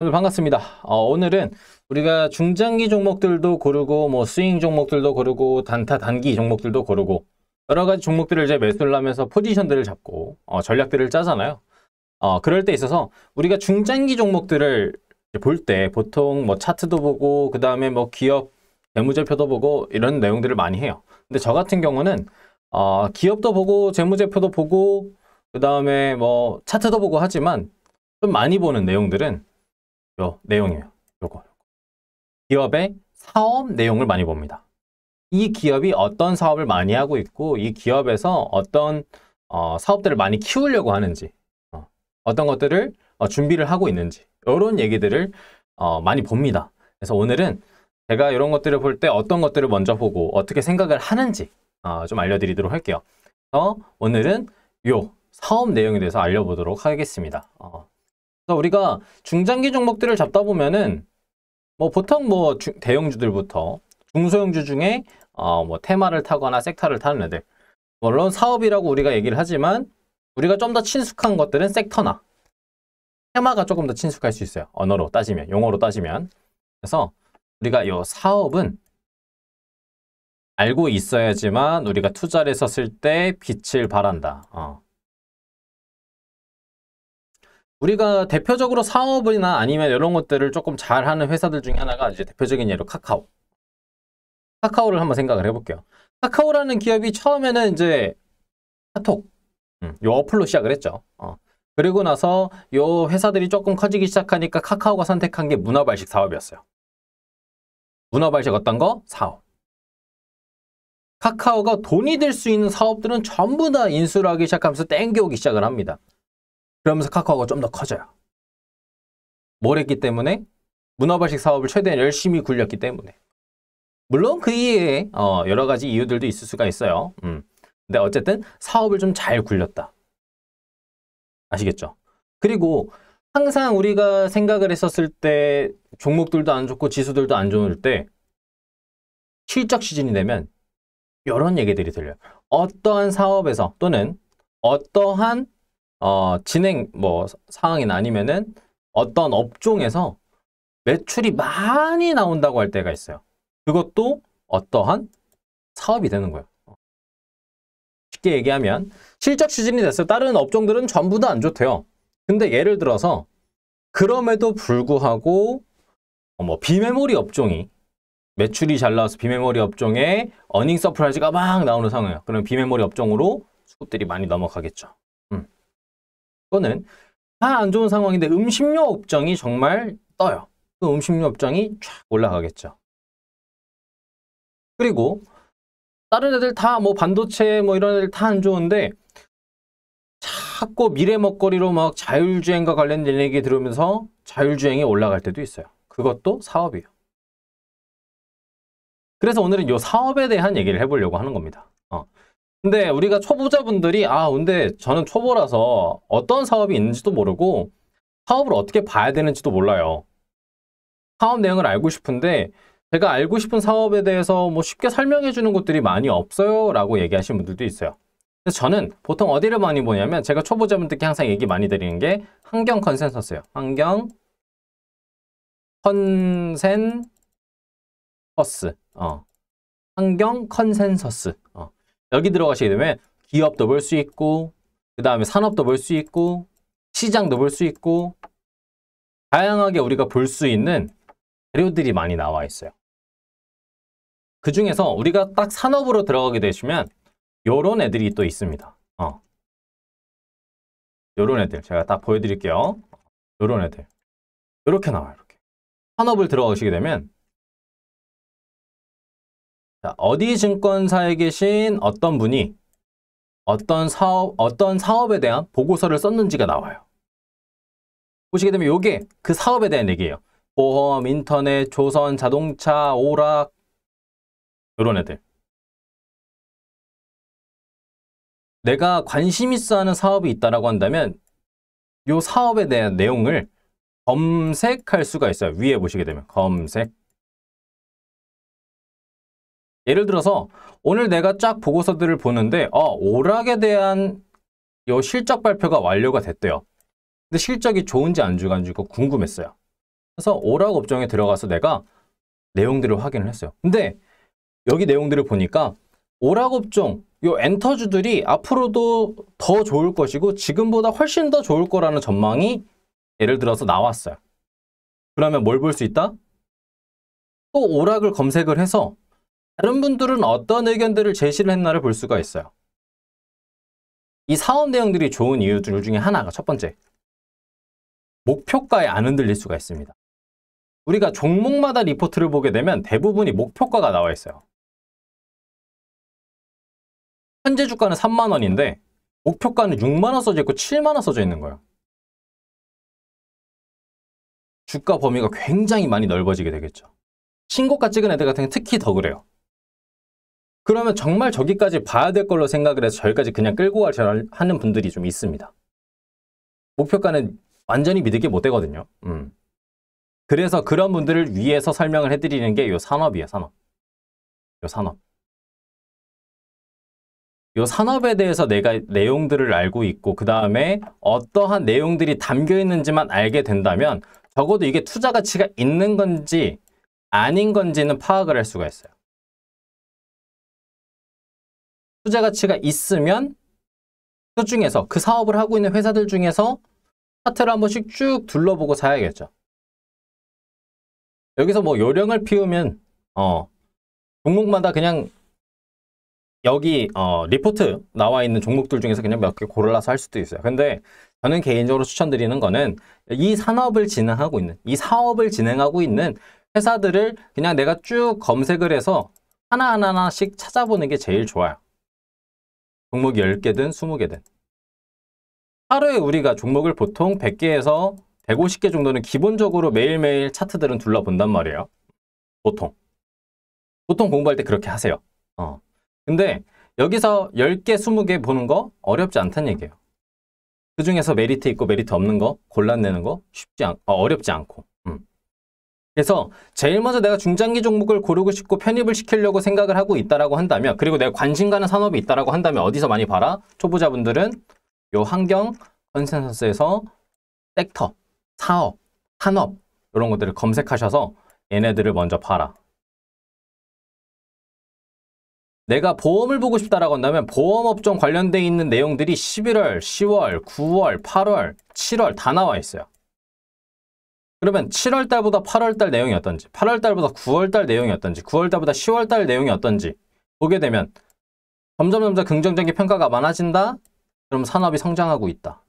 오늘 반갑습니다. 어, 오늘은 우리가 중장기 종목들도 고르고 뭐 스윙 종목들도 고르고 단타 단기 종목들도 고르고 여러 가지 종목들을 이제 매수를 하면서 포지션들을 잡고 어, 전략들을 짜잖아요. 어, 그럴 때 있어서 우리가 중장기 종목들을 볼 때 보통 뭐 차트도 보고 그 다음에 뭐 기업 재무제표도 보고 이런 내용들을 많이 해요. 근데 저 같은 경우는 어, 기업도 보고 재무제표도 보고 그 다음에 뭐 차트도 보고 하지만 좀 많이 보는 내용들은 요 내용이에요. 요거. 기업의 사업 내용을 많이 봅니다. 이 기업이 어떤 사업을 많이 하고 있고 이 기업에서 어떤 어, 사업들을 많이 키우려고 하는지 어, 떤 것들을 어, 준비를 하고 있는지 이런 얘기들을 어, 많이 봅니다. 그래서 오늘은 제가 이런 것들을 볼 때 어떤 것들을 먼저 보고 어떻게 생각을 하는지 어, 좀 알려드리도록 할게요. 그래서 오늘은 요 사업 내용에 대해서 알려보도록 하겠습니다. 어, 그래서 그러니까 우리가 중장기 종목들을 잡다 보면은 뭐 보통 뭐 주, 대형주들부터 중소형주 중에 어뭐 테마를 타거나 섹터를 타는 애들 물론 사업이라고 우리가 얘기를 하지만 우리가 좀 더 친숙한 것들은 섹터나 테마가 조금 더 친숙할 수 있어요. 언어로 따지면, 용어로 따지면. 그래서 우리가 이 사업은 알고 있어야지만 우리가 투자를 했었을 때 빛을 발한다. 어. 우리가 대표적으로 사업이나 아니면 이런 것들을 조금 잘하는 회사들 중에 하나가 이제 대표적인 예로 카카오. 카카오를 한번 생각을 해볼게요. 카카오라는 기업이 처음에는 이제 카톡, 음, 요 어플로 시작을 했죠. 어. 그리고 나서 요 회사들이 조금 커지기 시작하니까 카카오가 선택한 게 문화발식 사업이었어요. 문화발식 어떤 거? 사업. 카카오가 돈이 될 수 있는 사업들은 전부 다 인수를 하기 시작하면서 땡겨오기 시작을 합니다. 그러면서 카카오가 좀 더 커져요. 뭘 했기 때문에? 문화발식 사업을 최대한 열심히 굴렸기 때문에. 물론 그 이외에 어, 여러 가지 이유들도 있을 수가 있어요. 음. 근데 어쨌든 사업을 좀 잘 굴렸다. 아시겠죠? 그리고 항상 우리가 생각을 했었을 때 종목들도 안 좋고 지수들도 안 좋을 때 실적 시즌이 되면 이런 얘기들이 들려요. 어떠한 사업에서 또는 어떠한 어, 진행 뭐 상황이나 아니면은 어떤 업종에서 매출이 많이 나온다고 할 때가 있어요. 그것도 어떠한 사업이 되는 거예요. 어. 쉽게 얘기하면 실적 시즌이 됐어요. 다른 업종들은 전부 다 안 좋대요. 근데 예를 들어서 그럼에도 불구하고 어, 뭐 비메모리 업종이 매출이 잘 나와서 비메모리 업종에 어닝 서프라이즈가 막 나오는 상황이에요. 그럼 비메모리 업종으로 수급들이 많이 넘어가겠죠. 그거는 다 안 좋은 상황인데 음식료 업종이 정말 떠요. 그 음식료 업종이 쫙 올라가겠죠. 그리고 다른 애들 다 뭐 반도체 뭐 이런 애들 다 안 좋은데 자꾸 미래 먹거리로 막 자율주행과 관련된 얘기 들으면서 자율주행이 올라갈 때도 있어요. 그것도 사업이에요. 그래서 오늘은 이 사업에 대한 얘기를 해보려고 하는 겁니다. 어. 근데 우리가 초보자분들이 아 근데 저는 초보라서 어떤 사업이 있는지도 모르고 사업을 어떻게 봐야 되는지도 몰라요. 사업 내용을 알고 싶은데 제가 알고 싶은 사업에 대해서 뭐 쉽게 설명해 주는 곳들이 많이 없어요 라고 얘기하시는 분들도 있어요. 그래서 저는 보통 어디를 많이 보냐면 제가 초보자분들께 항상 얘기 많이 드리는 게 환경 컨센서스예요. 환경 컨센서스 어. 환경 컨센서스 어. 여기 들어가시게 되면 기업도 볼 수 있고 그 다음에 산업도 볼 수 있고 시장도 볼 수 있고 다양하게 우리가 볼 수 있는 자료들이 많이 나와 있어요. 그 중에서 우리가 딱 산업으로 들어가게 되시면 요런 애들이 또 있습니다. 어. 요런 애들 제가 다 보여드릴게요. 요런 애들 이렇게 나와요. 이렇게 산업을 들어가시게 되면 자, 어디 증권사에 계신 어떤 분이 어떤 사업, 어떤 사업에 대한 보고서를 썼는지가 나와요. 보시게 되면 이게 그 사업에 대한 얘기예요. 보험, 인터넷, 조선, 자동차, 오락 요런 애들. 내가 관심 있어 하는 사업이 있다라고 한다면 요 사업에 대한 내용을 검색할 수가 있어요. 위에 보시게 되면 검색 예를 들어서 오늘 내가 쫙 보고서들을 보는데 어, 오락에 대한 요 실적 발표가 완료가 됐대요. 근데 실적이 좋은지 안좋은지 궁금했어요. 그래서 오락 업종에 들어가서 내가 내용들을 확인을 했어요. 근데 여기 내용들을 보니까 오락 업종, 요 엔터주들이 앞으로도 더 좋을 것이고 지금보다 훨씬 더 좋을 거라는 전망이 예를 들어서 나왔어요. 그러면 뭘 볼 수 있다? 또 오락을 검색을 해서 다른 분들은 어떤 의견들을 제시를 했나를 볼 수가 있어요. 이 사업 내용들이 좋은 이유들 중에 하나가 첫 번째, 목표가에 안 흔들릴 수가 있습니다. 우리가 종목마다 리포트를 보게 되면 대부분이 목표가가 나와 있어요. 현재 주가는 3만 원인데 목표가는 6만 원 써져 있고 7만 원 써져 있는 거예요. 주가 범위가 굉장히 많이 넓어지게 되겠죠. 신고가 찍은 애들 같은 경우 특히 더 그래요. 그러면 정말 저기까지 봐야 될 걸로 생각을 해서 저기까지 그냥 끌고 가셔야하는 분들이 좀 있습니다. 목표가는 완전히 믿을게 못 되거든요. 음. 그래서 그런 분들을 위해서 설명을 해드리는 게 이 산업이에요, 산업. 이 산업. 이 산업에 대해서 내가 내용들을 알고 있고 그 다음에 어떠한 내용들이 담겨 있는지만 알게 된다면 적어도 이게 투자 가치가 있는 건지 아닌 건지는 파악을 할 수가 있어요. 투자 가치가 있으면 그 중에서 그 사업을 하고 있는 회사들 중에서 차트를 한 번씩 쭉 둘러보고 사야겠죠. 여기서 뭐 요령을 피우면 어 종목마다 그냥 여기 어 리포트 나와 있는 종목들 중에서 그냥 몇 개 고르라서 할 수도 있어요. 근데 저는 개인적으로 추천드리는 거는 이 산업을 진행하고 있는 이 사업을 진행하고 있는 회사들을 그냥 내가 쭉 검색을 해서 하나하나씩 찾아보는 게 제일 좋아요. 종목이 10개든 음. 20개든 하루에 우리가 종목을 보통 100개에서 150개 정도는 기본적으로 매일매일 차트들은 둘러본단 말이에요. 보통. 보통 공부할 때 그렇게 하세요. 어. 근데 여기서 10개, 20개 보는 거 어렵지 않다는 얘기예요. 그 중에서 메리트 있고 메리트 없는 거 골라내는 거 쉽지 않, 어, 어렵지 않고 그래서 제일 먼저 내가 중장기 종목을 고르고 싶고 편입을 시키려고 생각을 하고 있다라고 한다면 그리고 내가 관심 가는 산업이 있다라고 한다면 어디서 많이 봐라? 초보자분들은 요 환경 컨센서스에서 섹터, 사업, 산업 이런 것들을 검색하셔서 얘네들을 먼저 봐라. 내가 보험을 보고 싶다라고 한다면 보험업종 관련돼 있는 내용들이 11월, 10월, 9월, 8월, 7월 다 나와 있어요. 그러면 7월달보다 8월달 내용이 어떤지 8월달보다 9월달 내용이 어떤지 9월달보다 10월달 내용이 어떤지 보게 되면 점점 점점 긍정적인 평가가 많아진다? 그럼 산업이 성장하고 있다.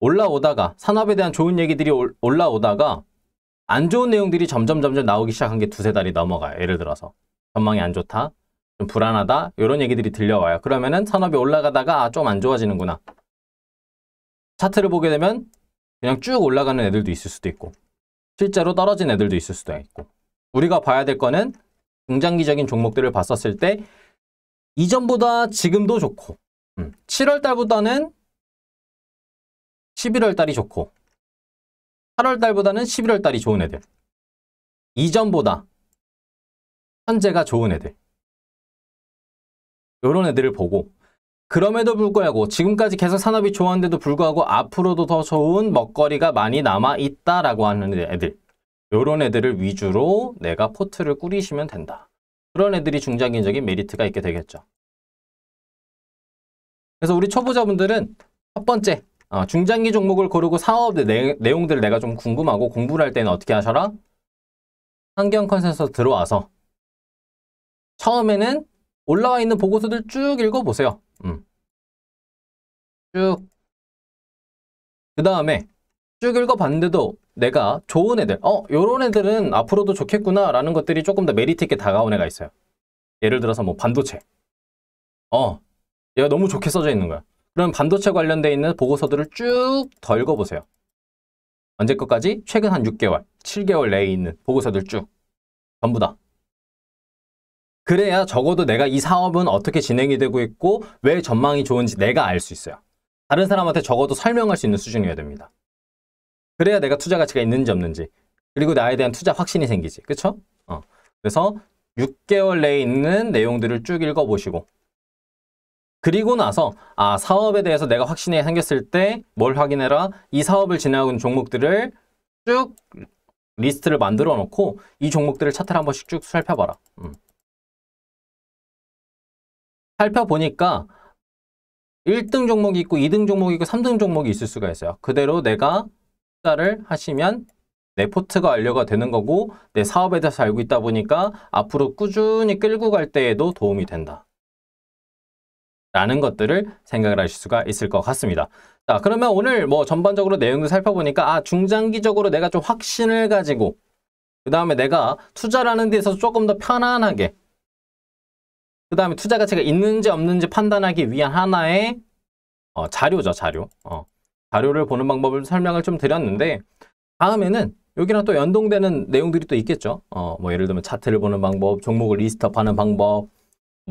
올라오다가 산업에 대한 좋은 얘기들이 올라오다가 안 좋은 내용들이 점점 점점 나오기 시작한 게 두세 달이 넘어가요. 예를 들어서 전망이 안 좋다, 좀 불안하다 이런 얘기들이 들려와요. 그러면은 산업이 올라가다가 아, 좀 안 좋아지는구나. 차트를 보게 되면 그냥 쭉 올라가는 애들도 있을 수도 있고 실제로 떨어진 애들도 있을 수도 있고 우리가 봐야 될 거는 중장기적인 종목들을 봤었을 때 이전보다 지금도 좋고 7월 음, 달보다는 11월 달이 좋고 8월 달보다는 11월 달이 좋은 애들 이전보다 현재가 좋은 애들 이런 애들을 보고 그럼에도 불구하고 지금까지 계속 산업이 좋았는데도 불구하고 앞으로도 더 좋은 먹거리가 많이 남아있다라고 하는 애들 이런 애들을 위주로 내가 포트를 꾸리시면 된다. 그런 애들이 중장기적인 메리트가 있게 되겠죠. 그래서 우리 초보자분들은 첫 번째 어, 중장기 종목을 고르고 사업 내, 내용들을 내가 좀 궁금하고 공부를 할 때는 어떻게 하셔라? 환경 컨센서 들어와서 처음에는 올라와 있는 보고서들 쭉 읽어보세요. 음. 쭉. 그 다음에 쭉 읽어봤는데도 내가 좋은 애들, 어, 요런 애들은 앞으로도 좋겠구나 라는 것들이 조금 더 메리트 있게 다가온 애가 있어요. 예를 들어서 뭐 반도체. 어, 얘가 너무 좋게 써져 있는 거야. 그럼 반도체 관련되어 있는 보고서들을 쭉 더 읽어보세요. 언제 것까지? 최근 한 6개월, 7개월 내에 있는 보고서들 쭉. 전부 다. 그래야 적어도 내가 이 사업은 어떻게 진행이 되고 있고 왜 전망이 좋은지 내가 알 수 있어요. 다른 사람한테 적어도 설명할 수 있는 수준이어야 됩니다. 그래야 내가 투자 가치가 있는지 없는지 그리고 나에 대한 투자 확신이 생기지. 그쵸 어. 그래서 6개월 내에 있는 내용들을 쭉 읽어보시고 그리고 나서 아 사업에 대해서 내가 확신이 생겼을 때 뭘 확인해라 이 사업을 진행하는 종목들을 쭉 리스트를 만들어 놓고 이 종목들을 차트를 한 번씩 쭉 살펴봐라 음. 살펴보니까 1등 종목이 있고 2등 종목이 있고 3등 종목이 있을 수가 있어요. 그대로 내가 투자를 하시면 내 포트가 완료가 되는 거고 내 사업에 대해서 알고 있다 보니까 앞으로 꾸준히 끌고 갈 때에도 도움이 된다. 라는 것들을 생각을 하실 수가 있을 것 같습니다. 자, 그러면 오늘 뭐 전반적으로 내용을 살펴보니까 아, 중장기적으로 내가 좀 확신을 가지고 그 다음에 내가 투자라는 데서 조금 더 편안하게 그 다음에 투자 가치가 있는지 없는지 판단하기 위한 하나의 어, 자료죠, 자료. 어, 자료를 보는 방법을 설명을 좀 드렸는데 다음에는 여기랑 또 연동되는 내용들이 또 있겠죠. 어, 뭐 예를 들면 차트를 보는 방법, 종목을 리스트업하는 방법, 뭐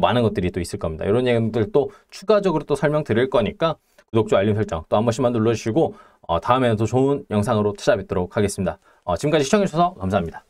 많은 것들이 또 있을 겁니다. 이런 내용들 또 추가적으로 또 설명드릴 거니까 구독, 자 알림 설정 또 한 번씩만 눌러주시고 어, 다음에는 또 좋은 영상으로 찾아뵙도록 하겠습니다. 어, 지금까지 시청해주셔서 감사합니다.